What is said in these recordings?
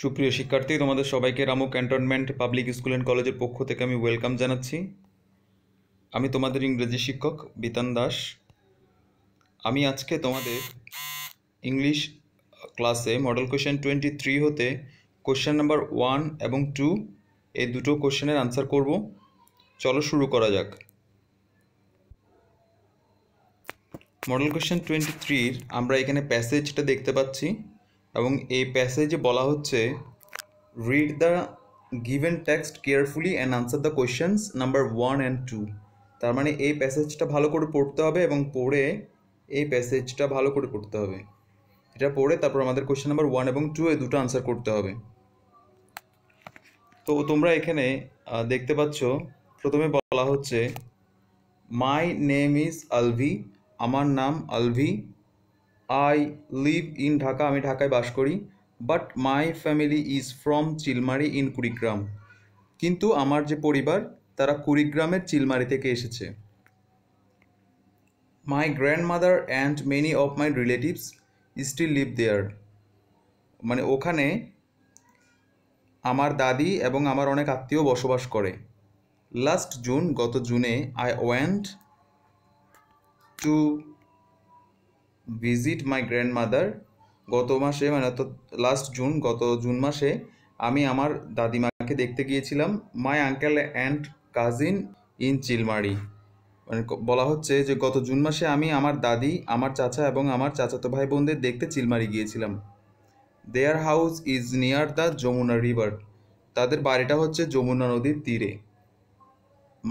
সুপ্রিয় শিক্ষার্থী তোমাদের সবাইকে Ramu cantonment public school and কলেজের পক্ষ থেকে আমি ওয়েলকাম জানাচ্ছি আমি তোমাদের ইংরেজি শিক্ষক বিতান দাস আমি আজকে তোমাদের ইংলিশ ক্লাসে মডেল কোয়েশন টোয়েন্টি থ্রি হতে কোয়েশ্চেন নাম্বার ওয়ান এবং টু এই দুটো কোয়েশ্চেনের আনসার করব চলো শুরু করা যাক মডেল কোশ্চেন টোয়েন্টি থ্রির আমরা এখানে প্যাসেজটা দেখতে পাচ্ছি এবং এই প্যাসেজে বলা হচ্ছে read the given text carefully and answer the questions number one and two তার মানে এই প্যাসেজটা ভালো করে পড়তে হবে এবং পড়ে এই প্যাসেজটা ভালো করে পড়তে হবে এটা পড়ে তারপর আমাদের কোয়েশ্চেন নাম্বার ওয়ান এবং টু এ দুটো আনসার করতে হবে তো তোমরা এখানে দেখতে পাচ্ছ প্রথমে বলা হচ্ছে মাই নেম ইজ আলভি আমার নাম Alvi I live in Dhaka আমি ঢাকায় বাস করি but my family is from Chilmari in Kurigram কিন্তু আমার যে পরিবার তারা কুড়িগ্রামের চিলমারি থেকে এসেছে my grandmother and many of my relatives still live there মানে ওখানে আমার দাদি এবং আমার অনেক আত্মীয় বসবাস করে লাস্ট জুন গত জুনে I went to visit my grandmother গত মাসে মানে অর্থাৎ লাস্ট জুন গত জুন মাসে আমি আমার দাদিমাকে দেখতে গিয়েছিলাম my uncle and cousin in Chilmari মানে বলা হচ্ছে যে গত জুন মাসে আমি আমার দাদি আমার চাচা এবং আমার চাচাতো ভাই বোনদের দেখতে চিলমারি গিয়েছিলাম their house is near the Jamuna river তাদের বাড়িটা হচ্ছে যমুনা নদীর তীরে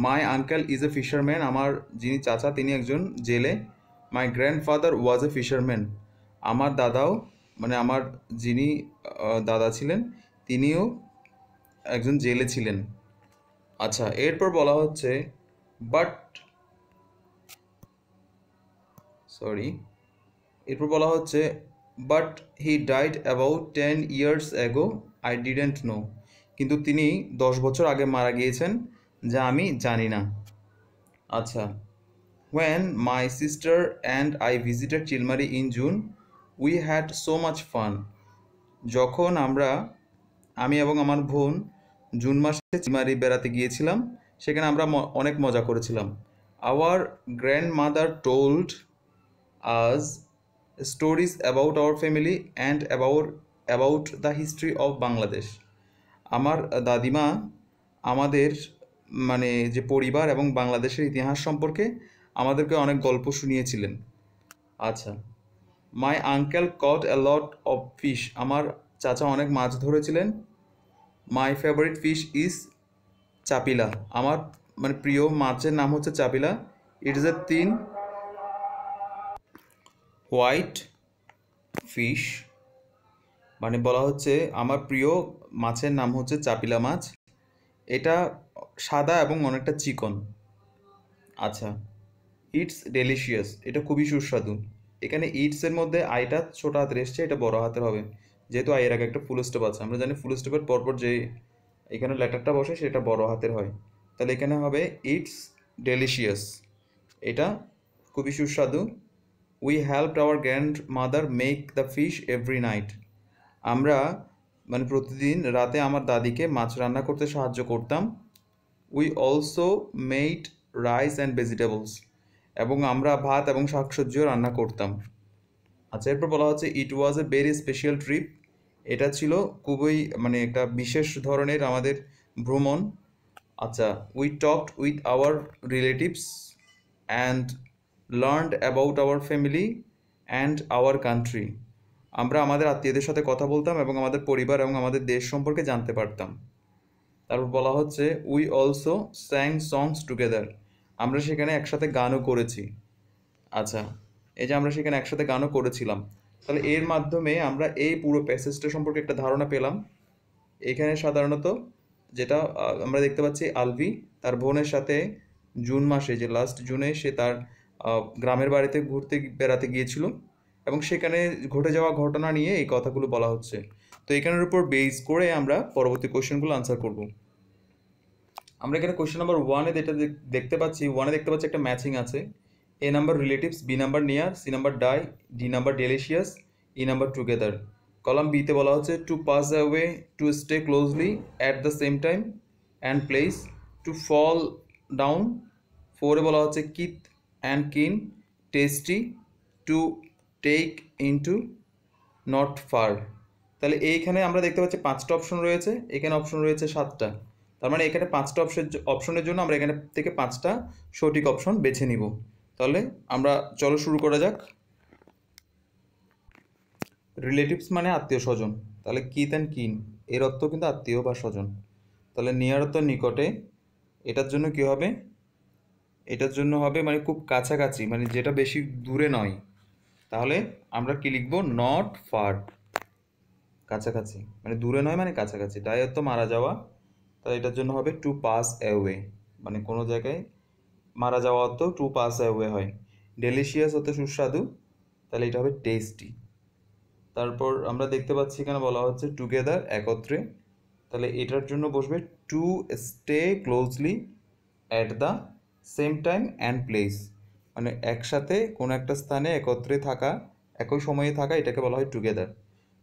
my uncle is a fisherman আমার যিনি চাচা তিনি একজন জেলে my grandfather was A fisherman আমার দাদাও মানে আমার যিনি দাদা ছিলেন তিনিও একজন জেলে ছিলেন আচ্ছা এরপর বলা হচ্ছে বাট সরি এরপর বলা হচ্ছে but he died about ten years ago I didn't know কিন্তু তিনি দশ বছর আগে মারা গিয়েছেন যা আমি জানি না আচ্ছা When my sister and I visited Chilmari in June, we had so much fun. যখন আমরা আমি এবং আমার বোন জুন মাসে চিমারি বেড়াতে গিয়েছিলাম সেখানে আমরা অনেক মজা করেছিলাম our grandmother told us stories about our family and about about the history of Bangladesh আমার দাদিমা আমাদের মানে যে পরিবার এবং বাংলাদেশের ইতিহাস সম্পর্কে আমাদেরকে অনেক গল্প শুনিয়েছিলেন আচ্ছা my uncle caught a lot of fish আমার চাচা অনেক মাছ ধরেছিলেন my favourite fish is chapila আমার মানে প্রিয় মাছের নাম হচ্ছে চাপিলা ইট ইজ এ তিন হোয়াইট ফিশ মানে বলা হচ্ছে আমার প্রিয় মাছের নাম হচ্ছে চাপিলা মাছ এটা সাদা এবং অনেকটা চিকন আচ্ছা ইটস ডেলিশিয়াস এটা খুবই সুস্বাদু এখানে ইটসের মধ্যে আইটা ছোট হাতের এসছে এটা বড় হাতের হবে যেহেতু আইয়ের আগে একটা ফুল স্টপ আছে আমরা জানি ফুল স্টপের পরপর যে এখানে লেটারটা বসে সেটা বড় হাতের হয় তাহলে এখানে হবে ইটস ডেলিশিয়াস এটা খুবই সুস্বাদু we help our grandmother make the fish every night আমরা মানে প্রতিদিন রাতে আমার দাদিকে মাছ রান্না করতে সাহায্য করতাম we also made rice and vegetables এবং আমরা ভাত এবং শাকসবজিও রান্না করতাম আচ্ছা এরপর বলা হচ্ছে it was a very special trip এটা ছিল খুবই মানে একটা বিশেষ ধরনের আমাদের ভ্রমণ আচ্ছা we talked with our relatives and learned about our family and our country আমরা আমাদের আত্মীয়দের সাথে কথা বলতাম এবং আমাদের পরিবার এবং আমাদের দেশ সম্পর্কে জানতে পারতাম তারপর বলা হচ্ছে we also sang songs together আমরা সেখানে একসাথে গানও করেছি আচ্ছা এই যে আমরা সেখানে একসাথে গানও করেছিলাম তাহলে এর মাধ্যমে আমরা এই পুরো প্যাসেজটা সম্পর্কে একটা ধারণা পেলাম এখানে সাধারণত যেটা আমরা দেখতে পাচ্ছি আলভি তার বোনের সাথে জুন মাসে যে লাস্ট জুনে সে তার গ্রামের বাড়িতে ঘুরতে বেড়াতে গিয়েছিল এবং সেখানে ঘটে যাওয়া ঘটনা নিয়ে এই কথাগুলো বলা হচ্ছে তো এখানের উপর বেস করে আমরা পরবর্তী কোয়েশ্চেনগুলো আনসার করবো আমরা এখানে কোয়েশ্চেন নাম্বার ওয়ানে এটা দেখতে পাচ্ছি ওয়ানে দেখতে পাচ্ছি একটা ম্যাচিং আছে A number relatives B number near C number die D number delicious E number together column বিতে বলা হচ্ছে to pass away to stay closely at the same time and place to fall down ফোরে বলা হচ্ছে kith and kin tasty to take in to not far তাহলে এইখানে আমরা দেখতে পাচ্ছি পাঁচটা অপশন রয়েছে এখানে অপশন রয়েছে সাতটা তার মানে এখানে পাঁচটা অপশন অপশনের জন্য আমরা এখানে থেকে পাঁচটা সঠিক অপশন বেছে নিব তাহলে আমরা চলো শুরু করা যাক রিলেটিভস মানে আত্মীয় স্বজন তাহলে কিথ অ্যান্ড কিন এর অর্থ কিন্তু আত্মীয় বা স্বজন তাহলে নিয়ারত নিকটে এটার জন্য কি হবে এটার জন্য হবে মানে খুব কাছাকাছি মানে যেটা বেশি দূরে নয় তাহলে আমরা কি লিখব নট ফার কাছাকাছি মানে দূরে নয় মানে কাছাকাছি তাই অর্থ মারা যাওয়া তাহলে এটার জন্য হবে টু পাস অ্যাওয়ে মানে কোনো জায়গায় মারা যাওয়া অর্থ টু পাস অ্যাওয়ে হয় ডেলিশিয়াস হতে সুস্বাদু তাহলে এটা হবে টেস্টি তারপর আমরা দেখতে পাচ্ছি এখানে বলা হচ্ছে টুগেদার একত্রে তাহলে এটার জন্য বসবে to stay closely at the same time and place মানে একসাথে কোনো একটা স্থানে একত্রে থাকা একই সময়ে থাকা এটাকে বলা হয় টুগেদার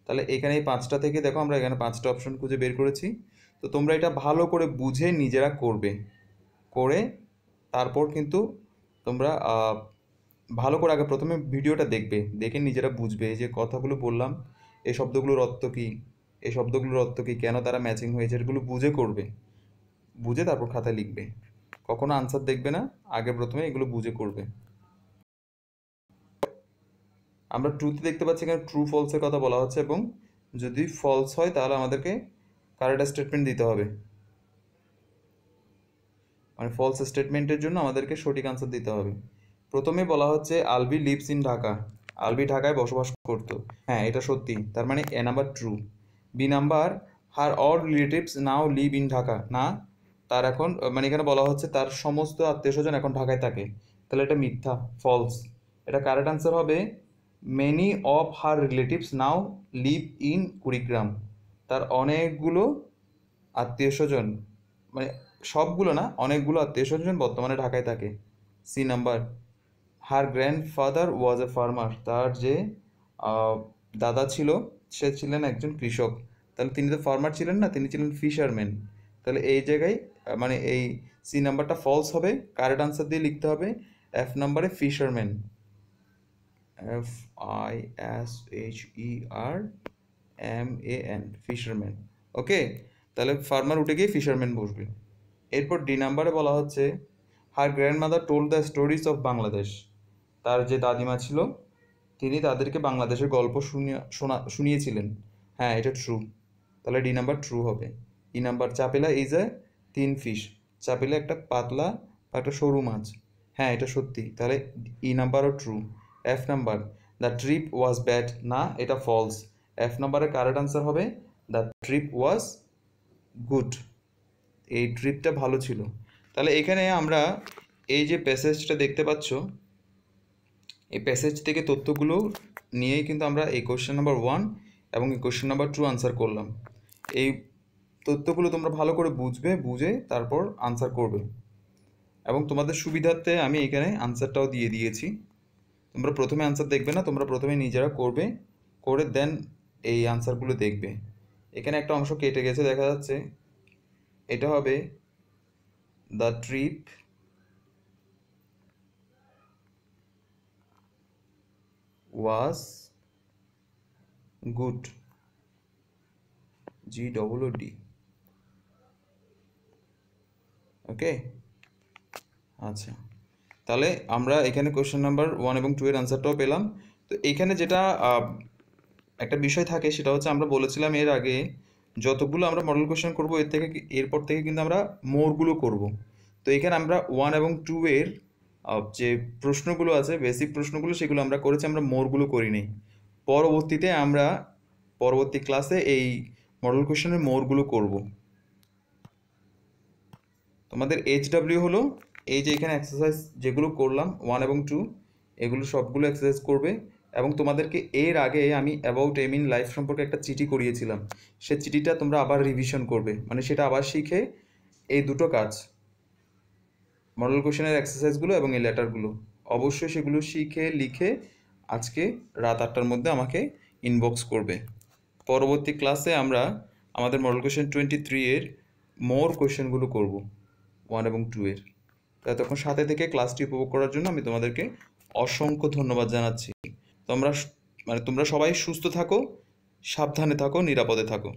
তাহলে এখানে এই পাঁচটা থেকে দেখো আমরা এখানে পাঁচটা অপশন খুঁজে বের করেছি তো তোমরা এটা ভালো করে বুঝে নিজেরা করবে করে তারপর কিন্তু তোমরা ভালো করে আগে প্রথমে ভিডিওটা দেখবে দেখে নিজেরা বুঝবে যে কথাগুলো বললাম এই শব্দগুলোর অর্থ কী এই শব্দগুলোর অর্থ কী কেন তারা ম্যাচিং হয়েছে এগুলো বুঝে করবে বুঝে তারপর খাতায় লিখবে কখনো আনসার দেখবে না আগে প্রথমে এগুলো বুঝে করবে আমরা ট্রুতে দেখতে পাচ্ছি এখানে ট্রু ফলসের কথা বলা হচ্ছে এবং যদি ফলস হয় তাহলে আমাদেরকে কার একটা স্টেটমেন্ট দিতে হবে মানে ফলস স্টেটমেন্টের জন্য আমাদেরকে সঠিক আনসার দিতে হবে প্রথমে বলা হচ্ছে আলবি লিভস ইন ঢাকা আলবি ঢাকায় বসবাস করতো হ্যাঁ এটা সত্যি তার মানে A number true B number her all relatives now live in Dhaka না তার এখন মানে এখানে বলা হচ্ছে তার সমস্ত আত্মীয় স্বজন এখন ঢাকায় থাকে তাহলে এটা মিথ্যা ফলস এটা কারেক্ট আনসার হবে many of her relatives now live in Kurigram তার অনেকগুলো আত্মীয় স্বজন মানে সবগুলো না অনেকগুলো আত্মীয় স্বজন বর্তমানে ঢাকায় থাকে C number her grandfather was a farmer তার যে দাদা ছিল সে ছিলেন একজন কৃষক তাহলে তিনি তো ফার্মার ছিলেন না তিনি ছিলেন ফিশারম্যান তাহলে এই জায়গায় মানে এই সি নাম্বারটা ফলস হবে কারেক্ট আনসার দিয়ে লিখতে হবে এফ নাম্বারে fisherman F I S H E R M A N fisherman okay তাহলে ফার্মার উঠে গিয়ে ফিশারম্যান বসবে এরপর ডি নাম্বারে বলা হচ্ছে her grandmother told the stories of Bangladesh তার যে দাদিমা ছিল তিনি তাদেরকে বাংলাদেশের গল্প শুনিয়ে শোনা শুনিয়েছিলেন হ্যাঁ এটা ট্রু তাহলে ডি নাম্বার ট্রু হবে E e number chapila is a thin fish চাপেলা একটা পাতলা বা একটা সরু মাছ হ্যাঁ এটা সত্যি তাহলে ই নাম্বারও true F number the trip was bad না এটা ফলস এফ নম্বরের কারেক্ট আনসার হবে দ্য ট্রিপ ওয়াজ গুড এই ট্রিপটা ভালো ছিল তাহলে এখানে আমরা এই যে প্যাসেজটা দেখতে পাচ্ছ এই প্যাসেজ থেকে তথ্যগুলো নিয়েই কিন্তু আমরা এই কোয়েশ্চেন নাম্বার ওয়ান এবং এই কোয়েশ্চেন নাম্বার টু আনসার করলাম এই তথ্যগুলো তোমরা ভালো করে বুঝবে বুঝে তারপর আনসার করবে এবং তোমাদের সুবিধার্থে আমি এখানে আনসারটাও দিয়ে দিয়েছি তোমরা প্রথমে আনসার দেখবে না তোমরা প্রথমে নিজেরা করবে করে দেন এই আনসারগুলো দেখবে এখানে একটা অংশ কেটে গেছে দেখা যাচ্ছে এটা হবে the trip was good G double D okay আচ্ছা তাহলে আমরা এখানে কোশ্চেন নাম্বার ওয়ান এবং টু এর আনসারটাও পেলাম তো এখানে যেটা একটা বিষয় থাকে সেটা হচ্ছে আমরা বলেছিলাম এর আগে যতগুলো আমরা মডেল কোয়েশন করবো এর থেকে এরপর থেকে কিন্তু আমরা মোরগুলো করব তো এখানে আমরা ওয়ান এবং টু এর যে প্রশ্নগুলো আছে বেসিক প্রশ্নগুলো সেগুলো আমরা করেছি আমরা মোরগুলো করিনি পরবর্তীতে আমরা পরবর্তী ক্লাসে এই মডেল কোয়েশনের মোরগুলো করব তোমাদের এইচ ডাব্লিউ হলো এই যে এখানে এক্সারসাইজ যেগুলো করলাম ওয়ান এবং টু এগুলো সবগুলো এক্সারসাইজ করবে এবং তোমাদেরকে এর আগে আমি অ্যাবাউট এম ইন লাইফ সম্পর্কে একটা চিঠি করিয়েছিলাম সে চিঠিটা তোমরা আবার রিভিশন করবে মানে সেটা আবার শিখে এই দুটো কাজ মডেল কোশ্চেনের এক্সারসাইজগুলো এবং এই লেটারগুলো অবশ্যই সেগুলো শিখে লিখে আজকে রাত আটটার মধ্যে আমাকে ইনবক্স করবে পরবর্তী ক্লাসে আমরা আমাদের মডেল কোশ্চেন টোয়েন্টি থ্রি এর মোর কোশ্চেনগুলো করব ওয়ান এবং টু এর তখন সাথে থেকে ক্লাসটি উপভোগ করার জন্য আমি তোমাদেরকে অসংখ্য ধন্যবাদ জানাচ্ছি তোমরা মানে তোমরা সবাই সুস্থ থাকো সাবধানে থাকো নিরাপদে থাকো